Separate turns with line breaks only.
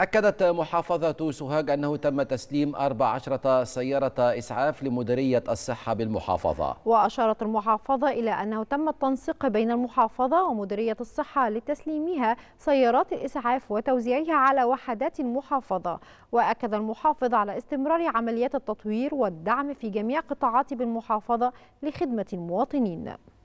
أكدت محافظة سوهاج أنه تم تسليم 14 سيارة إسعاف لمديرية الصحة بالمحافظة
وأشارت المحافظة إلى أنه تم التنسيق بين المحافظة ومديرية الصحة لتسليمها سيارات الإسعاف وتوزيعها على وحدات المحافظة وأكد المحافظ على استمرار عمليات التطوير والدعم في جميع قطاعات بالمحافظة لخدمة المواطنين